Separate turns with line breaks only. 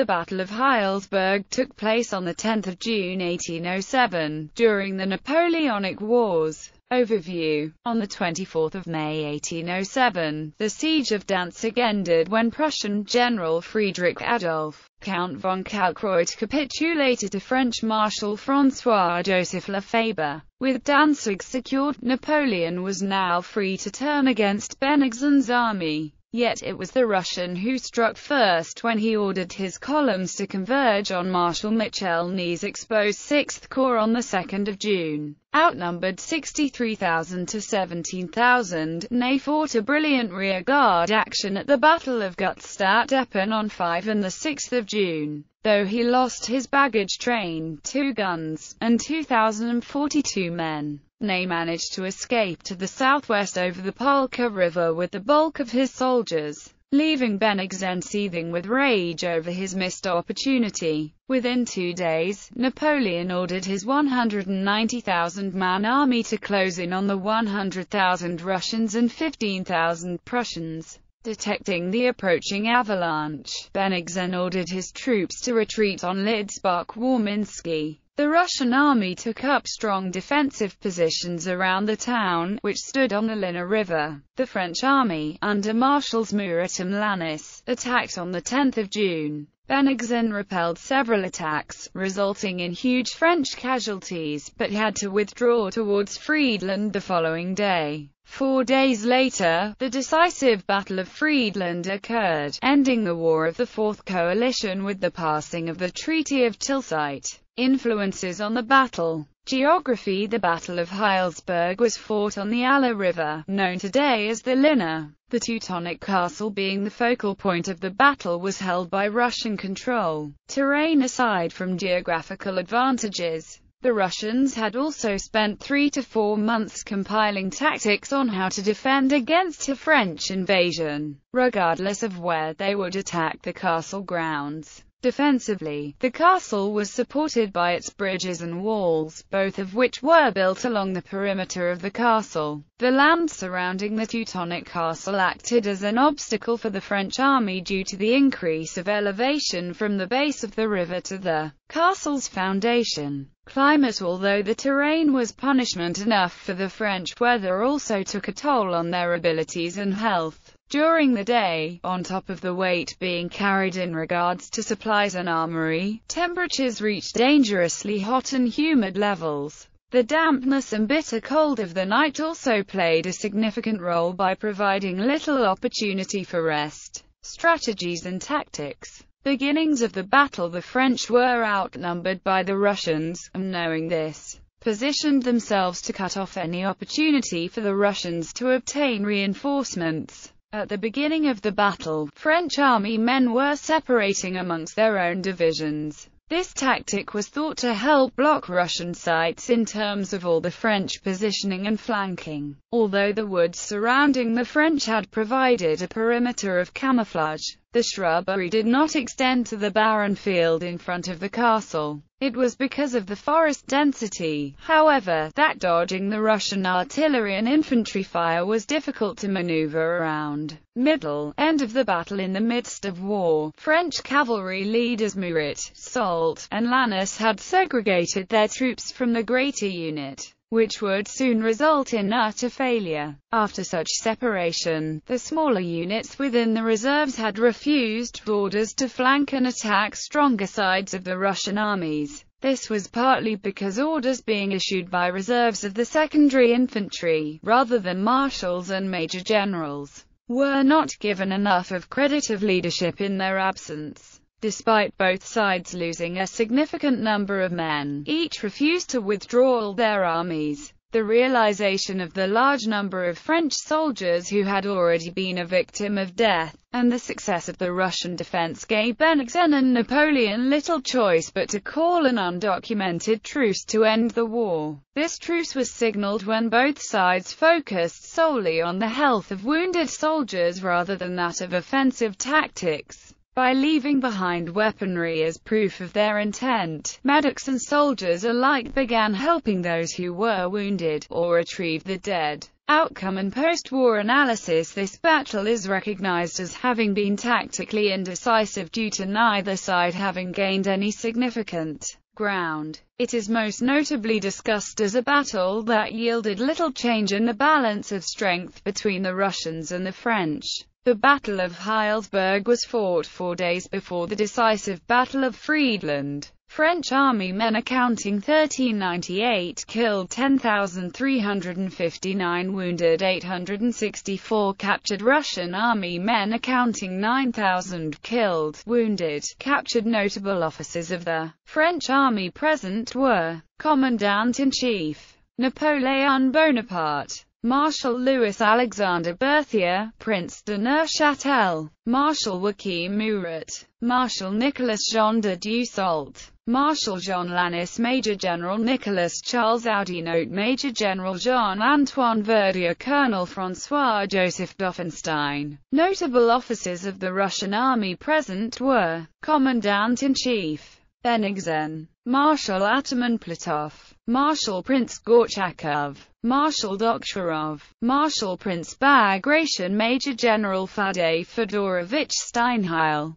The Battle of Heilsberg took place on 10 June 1807, during the Napoleonic Wars. Overview On 24 May 1807, the Siege of Danzig ended when Prussian General Friedrich Adolf, Count von Kalkreuth capitulated to French Marshal François-Joseph Lefebvre. With Danzig secured, Napoleon was now free to turn against Bennigsen's army. Yet it was the Russian who struck first when he ordered his columns to converge on Marshal Ney's exposed 6th Corps on the 2nd of June. Outnumbered 63,000 to 17,000, Ney fought a brilliant rearguard action at the Battle of gutstadt eppen on 5 and 6 June, though he lost his baggage train, two guns, and 2,042 men. Ney managed to escape to the southwest over the Palka River with the bulk of his soldiers, leaving Benigzen seething with rage over his missed opportunity. Within two days, Napoleon ordered his 190,000-man army to close in on the 100,000 Russians and 15,000 Prussians. Detecting the approaching avalanche, Benigzen ordered his troops to retreat on Lidzbark-Warminsky. The Russian army took up strong defensive positions around the town, which stood on the Lena River. The French army, under Marshals Murat and Lannes, attacked on 10 June. Bennigsen repelled several attacks, resulting in huge French casualties, but had to withdraw towards Friedland the following day. Four days later, the decisive Battle of Friedland occurred, ending the War of the Fourth Coalition with the passing of the Treaty of Tilsit. Influences on the battle Geography The Battle of Heilsberg was fought on the Aller River, known today as the Linna. The Teutonic castle being the focal point of the battle was held by Russian control. Terrain Aside from geographical advantages, the Russians had also spent three to four months compiling tactics on how to defend against a French invasion, regardless of where they would attack the castle grounds. Defensively, the castle was supported by its bridges and walls, both of which were built along the perimeter of the castle. The land surrounding the Teutonic castle acted as an obstacle for the French army due to the increase of elevation from the base of the river to the castle's foundation. Climate Although the terrain was punishment enough for the French, weather also took a toll on their abilities and health during the day, on top of the weight being carried in regards to supplies and armory, temperatures reached dangerously hot and humid levels. The dampness and bitter cold of the night also played a significant role by providing little opportunity for rest, strategies and tactics. Beginnings of the battle the French were outnumbered by the Russians, and knowing this, positioned themselves to cut off any opportunity for the Russians to obtain reinforcements. At the beginning of the battle, French army men were separating amongst their own divisions. This tactic was thought to help block Russian sights in terms of all the French positioning and flanking, although the woods surrounding the French had provided a perimeter of camouflage. The shrubbery did not extend to the barren field in front of the castle. It was because of the forest density, however, that dodging the Russian artillery and infantry fire was difficult to maneuver around. Middle, end of the battle in the midst of war, French cavalry leaders Murat, Soult, and Lannes had segregated their troops from the greater unit which would soon result in utter failure. After such separation, the smaller units within the reserves had refused orders to flank and attack stronger sides of the Russian armies. This was partly because orders being issued by reserves of the secondary infantry, rather than marshals and major generals, were not given enough of credit of leadership in their absence. Despite both sides losing a significant number of men, each refused to withdraw their armies. The realization of the large number of French soldiers who had already been a victim of death, and the success of the Russian defense gave Bennigsen and Napoleon little choice but to call an undocumented truce to end the war. This truce was signaled when both sides focused solely on the health of wounded soldiers rather than that of offensive tactics by leaving behind weaponry as proof of their intent. Maddox and soldiers alike began helping those who were wounded, or retrieve the dead. Outcome and post-war analysis This battle is recognized as having been tactically indecisive due to neither side having gained any significant ground. It is most notably discussed as a battle that yielded little change in the balance of strength between the Russians and the French. The Battle of Heilsberg was fought four days before the decisive Battle of Friedland. French army men accounting 1398 killed 10,359 wounded 864 captured Russian army men accounting 9,000 killed, wounded, captured notable officers of the French army present were Commandant-in-Chief Napoleon Bonaparte Marshal Louis-Alexander Berthier, Prince de Neufchâtel, Marshal Joachim Murat, Marshal Nicolas Jean de Dussault, Marshal Jean Lannes Major General Nicolas Charles Audinote Major General Jean-Antoine Verdier Colonel François-Joseph Doffenstein. Notable officers of the Russian army present were Commandant-in-Chief Bennigsen, Marshal Ataman Platov, Marshal Prince Gorchakov, Marshal Dokcharov, Marshal Prince Bagration Major General Faday Fedorovich Steinheil,